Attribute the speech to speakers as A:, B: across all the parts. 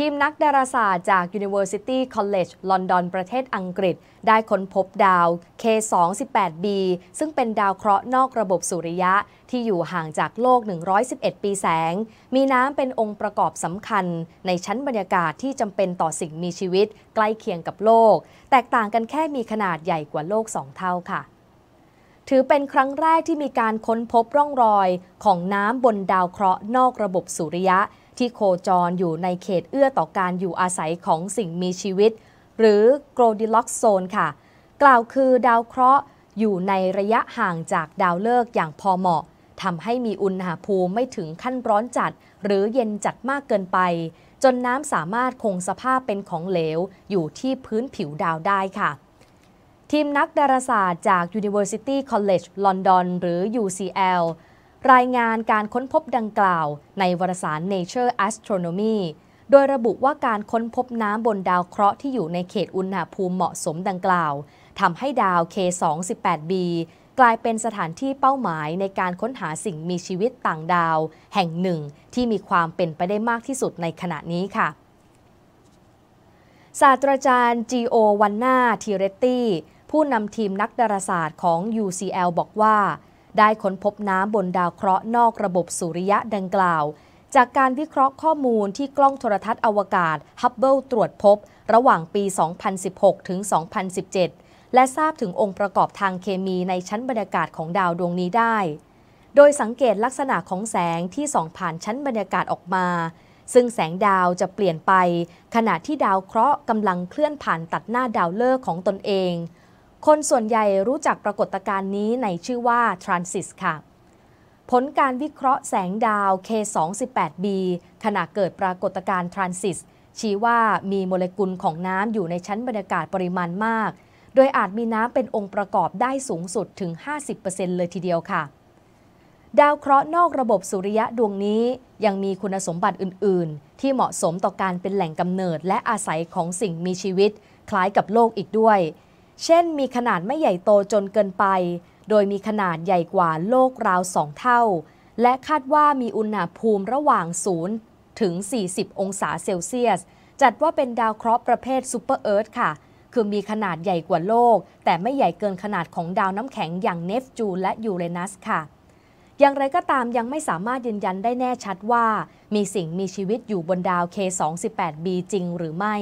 A: ทีมนักดาราศาสตร์จาก University College London ประเทศอังกฤษ ได้ค้นพบดาว K218b ซึ่งเป็นดาวเคราะห์นอกระบบสุริยะที่อยู่ห่างจากโลก 111 ปีแสง มีน้ำเป็นองค์ประกอบสำคัญ ในชั้นบรรยากาศที่จำเป็นต่อสิ่งมีชีวิตใกล้เคียงกับโลก แตกต่างกันแค่มีขนาดใหญ่กว่าโลก 2 เท่าค่ะ ถือเป็นครั้งแรกที่มีการค้นพบร่องรอยของน้ำบนดาวเคราะห์นอกระบบสุริยะที่โคจรอยู่ในเขตเอื้อต่อการอยู่อาศัยของสิ่งมีชีวิต หรือโกลดิล็อกโซนค่ะ กล่าวคือดาวเคราะห์อยู่ในระยะห่างจากดาวฤกษ์อย่างพอเหมาะทำให้มีอุณหภูมิไม่ถึงขั้นร้อนจัด หรือเย็นจัดมากเกินไป จนน้ำสามารถคงสภาพเป็นของเหลวอยู่ที่พื้นผิวดาวได้ค่ะ ทีมนักดาราศาสตร์จาก University College London หรือ UCL รายงานการค้นพบดังกล่าวในวารสาร Nature Astronomy โดยระบุว่าการค้นพบน้ำบนดาวเคราะห์ที่อยู่ในเขตอุณหภูมิเหมาะสมดังกล่าว ทำให้ดาว K218b กลายเป็นสถานที่เป้าหมายในการค้นหาสิ่งมีชีวิตต่างดาวแห่งหนึ่งที่มีความเป็นไปได้มากที่สุดในขณะนี้ค่ะ ศาสตราจารย์จีโอวันนาทีเรตตี้ผู้นำทีมนักดาราศาสตร์ของ UCL บอกว่าได้ค้นพบน้ำบนดาวเคราะห์นอกระบบสุริยะดังกล่าว จากการวิเคราะห์ข้อมูลที่กล้องโทรทัศน์อวกาศฮับเบิลตรวจพบระหว่างปี 2016 ถึง 2017 และทราบถึงองค์ประกอบทางเคมีในชั้นบรรยากาศของดาวดวงนี้ได้ โดยสังเกตลักษณะของแสงที่ส่องผ่านชั้นบรรยากาศออกมา ซึ่งแสงดาวจะเปลี่ยนไป ขณะที่ดาวเคราะห์กำลังเคลื่อนผ่านตัดหน้าดาวฤกษ์ของตนเองคนส่วนใหญ่รู้จักปรากฏการณ์นี้ในชื่อว่าทรานซิสค่ะ ผลการวิเคราะห์แสงดาว k 2 8 b ขณะเกิดปรากฏการณ์ทรานซิสชี้ว่ามีโมเลกุลของน้ำอยู่ในชั้นบรรยากาศปริมาณมาก โดยอาจมีน้ำเป็นองค์ประกอบได้สูงสุดถึง 50%เลยทีเดียวค่ะ ดาวเคราะห์นอกระบบสุริยะดวงนี้ยังมีคุณสมบัติอื่น ๆ ที่เหมาะสมต่อการเป็นแหล่งกำเนิด และอาศัยของสิ่งมีชีวิต คล้ายกับโลกอีกด้วยเช่นมีขนาดไม่ใหญ่โตจนเกินไป โดยมีขนาดใหญ่กว่าโลกราวสองเท่า และคาดว่ามีอุณหภูมิระหว่าง0ถึง40 องศาเซลเซียส จัดว่าเป็นดาวเคราะห์ประเภทซูเปอร์เอิร์ธค่ะ คือมีขนาดใหญ่กว่าโลก แต่ไม่ใหญ่เกินขนาดของดาวน้ำแข็งอย่างเนฟจูนและยูเรนัสค่ะ อย่างไรก็ตามยังไม่สามารถยืนยันได้แน่ชัดว่ามีสิ่งมีชีวิตอยู่บนดาว K218b จริงหรือไม่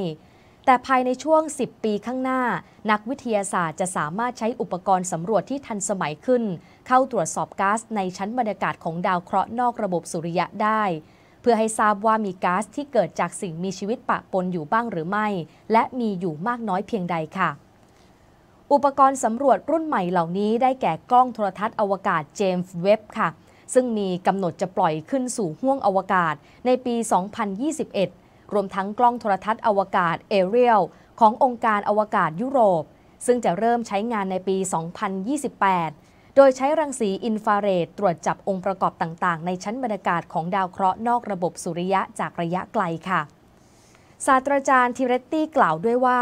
A: แต่ภายในช่วง 10 ปีข้างหน้า นักวิทยาศาสตร์จะสามารถใช้อุปกรณ์สำรวจที่ทันสมัยขึ้น เข้าตรวจสอบก๊าซในชั้นบรรยากาศของดาวเคราะห์นอกระบบสุริยะได้ เพื่อให้ทราบว่ามีก๊าซที่เกิดจากสิ่งมีชีวิตปะปนอยู่บ้างหรือไม่ และมีอยู่มากน้อยเพียงใดค่ะ อุปกรณ์สำรวจรุ่นใหม่เหล่านี้ได้แก่กล้องโทรทัศน์อวกาศเจมส์เว็บค่ะ ซึ่งมีกำหนดจะปล่อยขึ้นสู่ห้วงอวกาศ ในปี 2021รวมทั้งกล้องโทรทัศน์อวกาศเอเรียลขององค์การอวกาศยุโรป ซึ่งจะเริ่มใช้งานในปี 2028 โดยใช้รังสีอินฟราเรดตรวจจับองค์ประกอบต่าง ๆ ในชั้นบรรยากาศของดาวเคราะห์นอกระบบสุริยะจากระยะไกลค่ะ ศาสตราจารย์ทิเรตตี้กล่าวด้วยว่า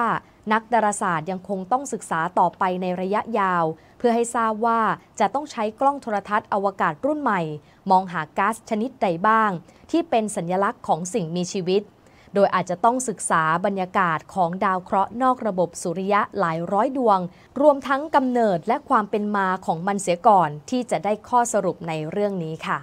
A: นักดาราศาสตร์ยังคงต้องศึกษาต่อไปในระยะยาว เพื่อให้ทราบว่าจะต้องใช้กล้องโทรทัศน์อวกาศรุ่นใหม่ มองหาก๊าซชนิดใดบ้าง ที่เป็นสัญญลักษณ์ของสิ่งมีชีวิตโดยอาจจะต้องศึกษาบรรยากาศของดาวเคราะห์นอกระบบสุริยะหลายร้อยดวง รวมทั้งกำเนิดและความเป็นมาของมันเสียก่อนที่จะได้ข้อสรุปในเรื่องนี้ค่ะ